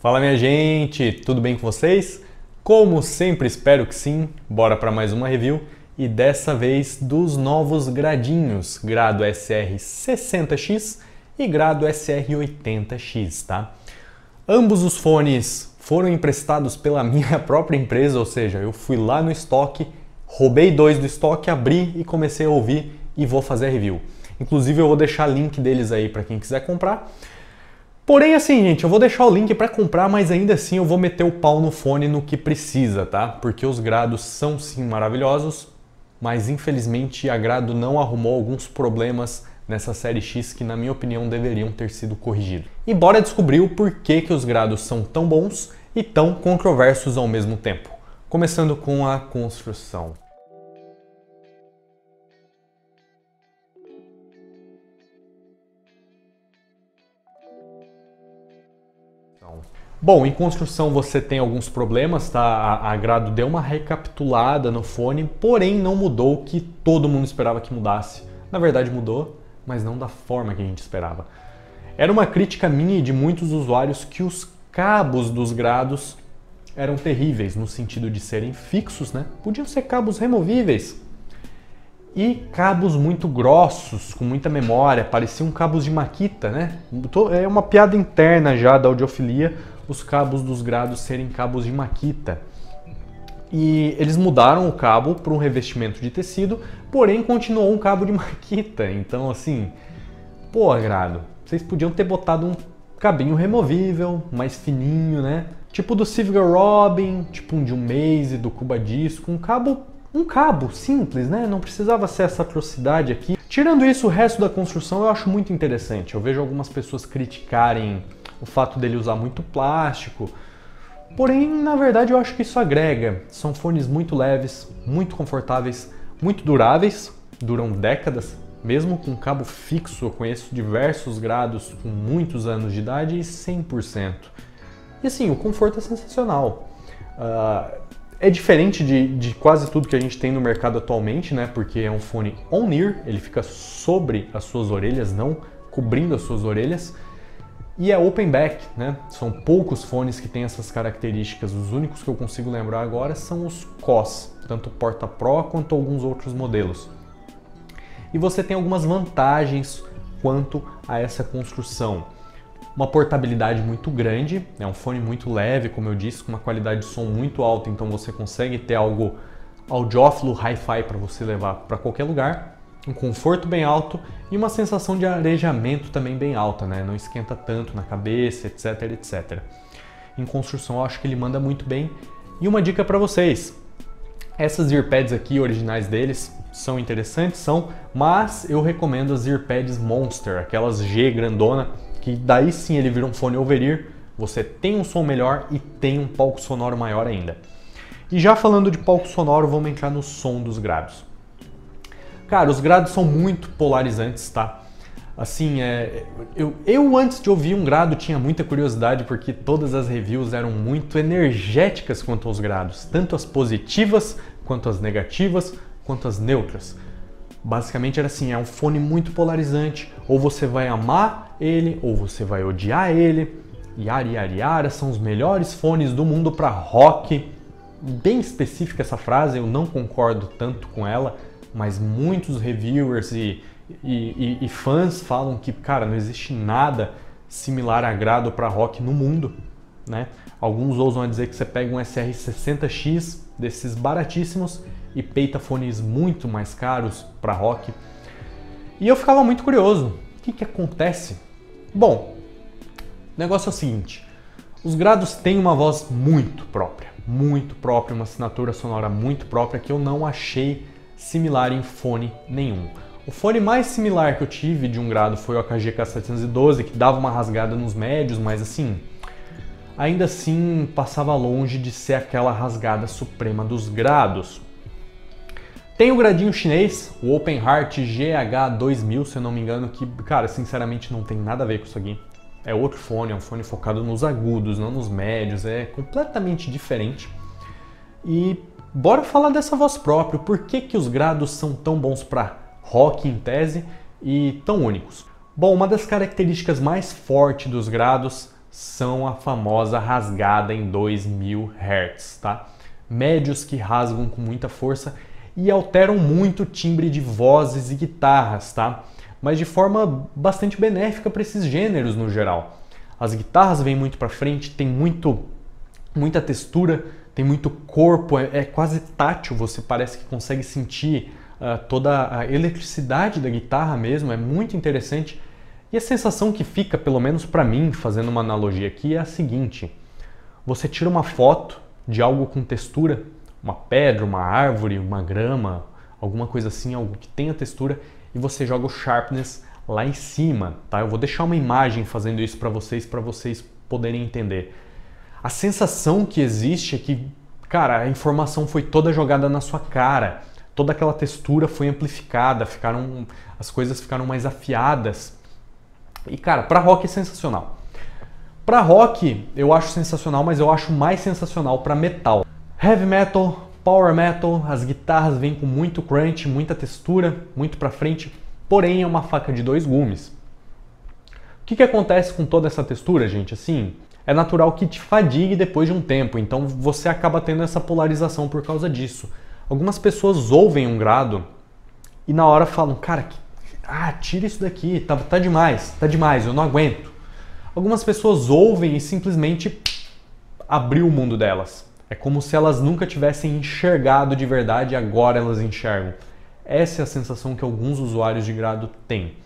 Fala minha gente, tudo bem com vocês? Como sempre, espero que sim. Bora para mais uma review e dessa vez dos novos gradinhos, grado SR60X e grado SR80X, tá? Ambos os fones foram emprestados pela minha própria empresa, ou seja, eu fui lá no estoque, roubei dois do estoque, abri e comecei a ouvir e vou fazer a review. Inclusive eu vou deixar link deles aí para quem quiser comprar. Porém, assim, gente, eu vou deixar o link para comprar, mas ainda assim eu vou meter o pau no fone no que precisa, tá? Porque os grados são sim maravilhosos, mas infelizmente a grado não arrumou alguns problemas nessa série X que, na minha opinião, deveriam ter sido corrigidos. E bora descobrir o porquê que os grados são tão bons e tão controversos ao mesmo tempo. Começando com a construção. Bom, em construção você tem alguns problemas, tá? A, a Grado deu uma recapitulada no fone, porém não mudou o que todo mundo esperava que mudasse. Na verdade mudou, mas não da forma que a gente esperava. Era uma crítica minha e de muitos usuários que os cabos dos grados eram terríveis, no sentido de serem fixos, né? Podiam ser cabos removíveis. E cabos muito grossos, com muita memória, pareciam cabos de maquita, né? É uma piada interna já da audiofilia, os cabos dos grados serem cabos de maquita. E eles mudaram o cabo para um revestimento de tecido, porém continuou um cabo de maquita. Então, assim, pô, grado, vocês podiam ter botado um cabinho removível, mais fininho, né? Tipo do Civic Robin, tipo um de um Maze, do Cuba Disco, um cabo, um cabo simples, né? Não precisava ser essa atrocidade aqui. Tirando isso, o resto da construção eu acho muito interessante. Eu vejo algumas pessoas criticarem o fato dele usar muito plástico. Porém, na verdade, eu acho que isso agrega. São fones muito leves, muito confortáveis, muito duráveis, duram décadas, mesmo com cabo fixo. Eu conheço diversos grados com muitos anos de idade e 100%. E assim, o conforto é sensacional. Uh, é diferente de, de, quase tudo que a gente tem no mercado atualmente, né? Porque é um fone on-ear, ele fica sobre as suas orelhas, não cobrindo as suas orelhas. E é open back, né? São poucos fones que têm essas características. Os únicos que eu consigo lembrar agora são os COS, tanto Porta Pro quanto alguns outros modelos. E você tem algumas vantagens quanto a essa construção. Uma portabilidade muito grande, é um fone muito leve, como eu disse, com uma qualidade de som muito alta, então você consegue ter algo audiófilo hi-fi para você levar para qualquer lugar um conforto bem alto e uma sensação de arejamento também bem alta, né? Não esquenta tanto na cabeça, etc, etc. Em construção, eu acho que ele manda muito bem. E uma dica para vocês: essas earpads aqui, originais deles, são interessantes, são, mas eu recomendo as earpads Monster, aquelas G grandona, que daí sim ele vira um fone over-ear, você tem um som melhor e tem um palco sonoro maior ainda. E já falando de palco sonoro, vamos entrar no som dos graves. Cara, os grados são muito polarizantes, tá? Assim, é, eu, eu antes de ouvir um grado tinha muita curiosidade porque todas as reviews eram muito energéticas quanto aos grados, tanto as positivas quanto as negativas, quanto as neutras. Basicamente era assim, é um fone muito polarizante, ou você vai amar ele ou você vai odiar ele. E yara são os melhores fones do mundo para rock. Bem específica essa frase, eu não concordo tanto com ela mas muitos reviewers e, e, e, e fãs falam que, cara, não existe nada similar a grado para rock no mundo. Né? Alguns ousam dizer que você pega um SR60X desses baratíssimos e peita fones muito mais caros para rock. E eu ficava muito curioso, o que, que acontece? Bom, o negócio é o seguinte, os grados têm uma voz muito própria, muito própria, uma assinatura sonora muito própria que eu não achei similar em fone nenhum. O fone mais similar que eu tive de um grado foi o AKG K712, que dava uma rasgada nos médios, mas assim, ainda assim passava longe de ser aquela rasgada suprema dos grados. Tem o gradinho chinês, o Open Heart GH2000, se eu não me engano, que, cara, sinceramente não tem nada a ver com isso aqui. É outro fone, é um fone focado nos agudos, não nos médios, é completamente diferente. E bora falar dessa voz própria. Por que, que os grados são tão bons para rock em tese e tão únicos? Bom, uma das características mais fortes dos grados são a famosa rasgada em 2000 Hz, tá? Médios que rasgam com muita força e alteram muito o timbre de vozes e guitarras, tá? Mas de forma bastante benéfica para esses gêneros no geral. As guitarras vêm muito para frente, tem muito muita textura tem muito corpo, é, é quase tátil, você parece que consegue sentir uh, toda a eletricidade da guitarra mesmo, é muito interessante. E a sensação que fica, pelo menos para mim, fazendo uma analogia aqui, é a seguinte: você tira uma foto de algo com textura, uma pedra, uma árvore, uma grama, alguma coisa assim, algo que tenha textura, e você joga o sharpness lá em cima, tá? Eu vou deixar uma imagem fazendo isso para vocês, para vocês poderem entender a sensação que existe é que, cara, a informação foi toda jogada na sua cara, toda aquela textura foi amplificada, ficaram as coisas ficaram mais afiadas. E cara, para rock é sensacional. Para rock eu acho sensacional, mas eu acho mais sensacional para metal. Heavy metal, power metal, as guitarras vêm com muito crunch, muita textura, muito para frente, porém é uma faca de dois gumes. O que, que acontece com toda essa textura, gente? Assim, é natural que te fadigue depois de um tempo, então você acaba tendo essa polarização por causa disso. Algumas pessoas ouvem um grado e na hora falam, cara, que... ah, tira isso daqui, tá, tá demais, tá demais, eu não aguento. Algumas pessoas ouvem e simplesmente abriu o mundo delas. É como se elas nunca tivessem enxergado de verdade e agora elas enxergam. Essa é a sensação que alguns usuários de grado têm.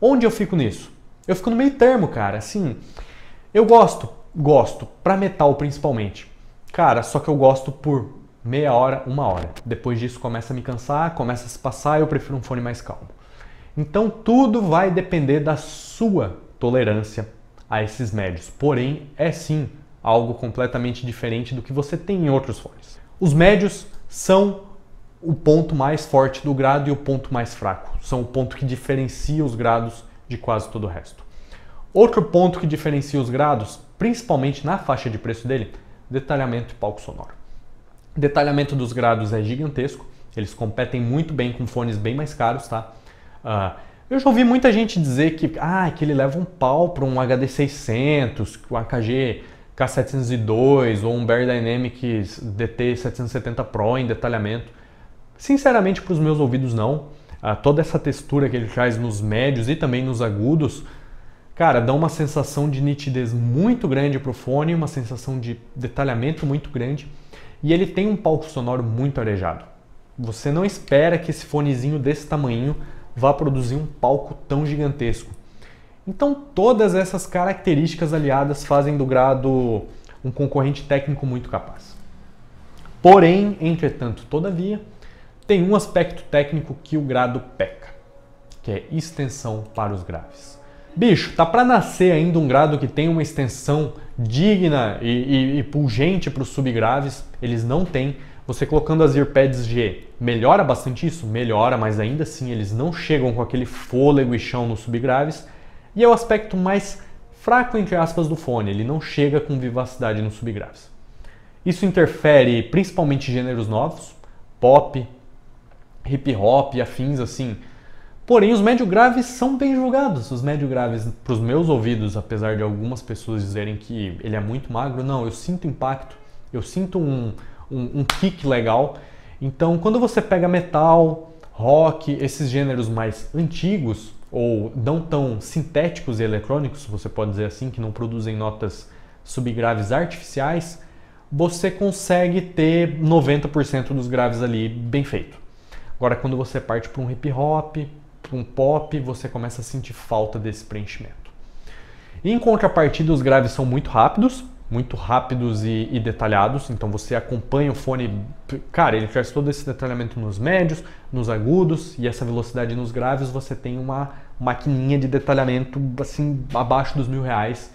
Onde eu fico nisso? Eu fico no meio termo, cara. Assim, eu gosto, gosto, para metal principalmente. Cara, só que eu gosto por meia hora, uma hora. Depois disso começa a me cansar, começa a se passar, eu prefiro um fone mais calmo. Então tudo vai depender da sua tolerância a esses médios. Porém, é sim algo completamente diferente do que você tem em outros fones. Os médios são o ponto mais forte do grado e o ponto mais fraco. São o ponto que diferencia os grados de quase todo o resto. Outro ponto que diferencia os grados, principalmente na faixa de preço dele, detalhamento e palco sonoro. O detalhamento dos grados é gigantesco, eles competem muito bem com fones bem mais caros, tá? Uh, eu já ouvi muita gente dizer que, ah, que ele leva um pau para um HD600, um AKG K702 ou um Bear Dynamics DT770 Pro em detalhamento. Sinceramente, para os meus ouvidos, não. Uh, toda essa textura que ele traz nos médios e também nos agudos cara, dá uma sensação de nitidez muito grande para o fone, uma sensação de detalhamento muito grande e ele tem um palco sonoro muito arejado. Você não espera que esse fonezinho desse tamanho vá produzir um palco tão gigantesco. Então, todas essas características aliadas fazem do grado um concorrente técnico muito capaz. Porém, entretanto, todavia, tem um aspecto técnico que o grado peca, que é extensão para os graves. Bicho, tá para nascer ainda um grado que tem uma extensão digna e, e, e pungente para os subgraves, eles não têm. Você colocando as earpads G, melhora bastante isso? Melhora, mas ainda assim eles não chegam com aquele fôlego e chão nos subgraves. E é o aspecto mais fraco, entre aspas, do fone, ele não chega com vivacidade nos subgraves. Isso interfere principalmente em gêneros novos, pop, hip hop, afins assim Porém, os médio graves são bem julgados. Os médio graves, para os meus ouvidos, apesar de algumas pessoas dizerem que ele é muito magro, não, eu sinto impacto, eu sinto um, um, um kick legal. Então, quando você pega metal, rock, esses gêneros mais antigos ou não tão sintéticos e eletrônicos, você pode dizer assim, que não produzem notas subgraves artificiais, você consegue ter 90% dos graves ali bem feito. Agora, quando você parte para um hip hop, tipo um pop, você começa a sentir falta desse preenchimento. Em contrapartida, os graves são muito rápidos, muito rápidos e, e, detalhados, então você acompanha o fone, cara, ele faz todo esse detalhamento nos médios, nos agudos e essa velocidade nos graves, você tem uma maquininha de detalhamento assim abaixo dos mil reais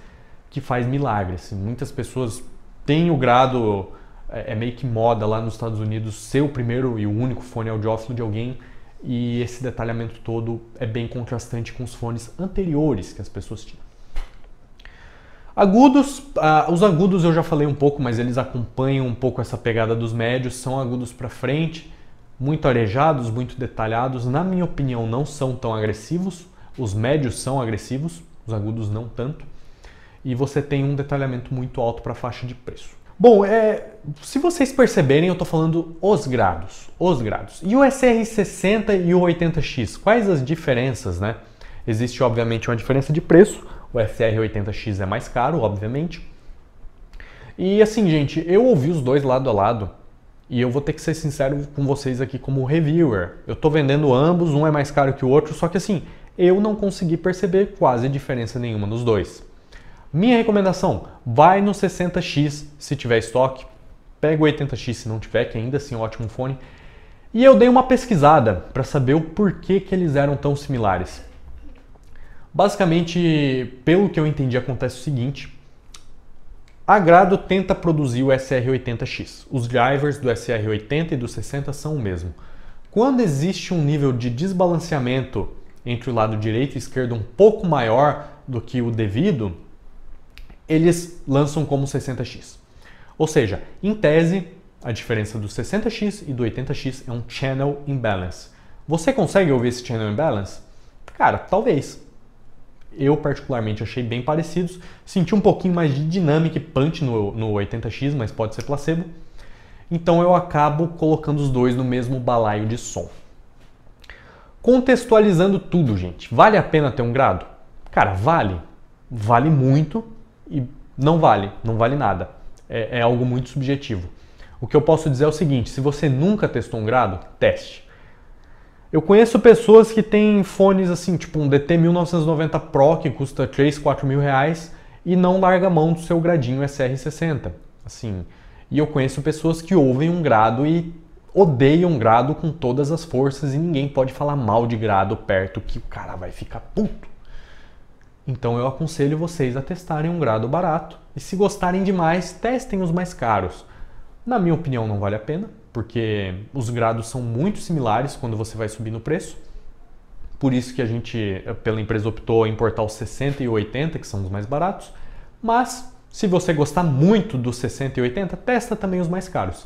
que faz milagres. Assim. Muitas pessoas têm o grado, é, é meio que moda lá nos Estados Unidos ser o primeiro e o único fone audiófilo de alguém e esse detalhamento todo é bem contrastante com os fones anteriores que as pessoas tinham. Agudos, ah, os agudos eu já falei um pouco, mas eles acompanham um pouco essa pegada dos médios, são agudos para frente, muito arejados, muito detalhados. Na minha opinião, não são tão agressivos. Os médios são agressivos, os agudos não tanto. E você tem um detalhamento muito alto para a faixa de preço. Bom, é, se vocês perceberem, eu estou falando os grados, os grados. E o SR60 e o 80X, quais as diferenças, né? Existe, obviamente, uma diferença de preço. O SR80X é mais caro, obviamente. E assim, gente, eu ouvi os dois lado a lado. E eu vou ter que ser sincero com vocês aqui como reviewer. Eu estou vendendo ambos, um é mais caro que o outro, só que assim, eu não consegui perceber quase diferença nenhuma nos dois. Minha recomendação, vai no 60X se tiver estoque, pega o 80X se não tiver, que ainda assim é um ótimo fone. E eu dei uma pesquisada para saber o porquê que eles eram tão similares. Basicamente, pelo que eu entendi, acontece o seguinte: a Grado tenta produzir o SR80X. Os drivers do SR80 e do 60 são o mesmo. Quando existe um nível de desbalanceamento entre o lado direito e esquerdo um pouco maior do que o devido, eles lançam como 60x. Ou seja, em tese, a diferença do 60x e do 80x é um channel imbalance. Você consegue ouvir esse channel imbalance? Cara, talvez. Eu particularmente achei bem parecidos. Senti um pouquinho mais de dinâmica e punch no, no 80x, mas pode ser placebo. Então eu acabo colocando os dois no mesmo balaio de som. Contextualizando tudo, gente. Vale a pena ter um grado? Cara, vale. Vale muito e não vale, não vale nada. É, é algo muito subjetivo. O que eu posso dizer é o seguinte: se você nunca testou um grado, teste. Eu conheço pessoas que têm fones assim, tipo um DT 1990 Pro que custa 3, 4 mil reais e não larga mão do seu gradinho SR60. Assim, e eu conheço pessoas que ouvem um grado e odeiam grado com todas as forças e ninguém pode falar mal de grado perto que o cara vai ficar puto. Então eu aconselho vocês a testarem um grado barato e se gostarem demais, testem os mais caros. Na minha opinião, não vale a pena, porque os grados são muito similares quando você vai subir no preço. Por isso que a gente, eh, pela empresa, optou em importar os 60 e 80, que são os mais baratos. Mas se você gostar muito dos 60 e 80, testa também os mais caros.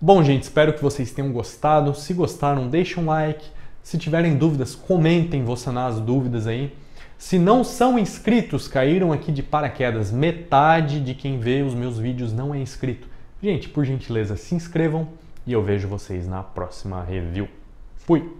Bom, gente, espero que vocês tenham gostado. Se gostaram, deixem um like. Se tiverem dúvidas, comentem, vou sanar as dúvidas aí. Se não são inscritos, caíram aqui de paraquedas. Metade de quem vê os meus vídeos não é inscrito. Gente, por gentileza, se inscrevam e eu vejo vocês na próxima review. Fui!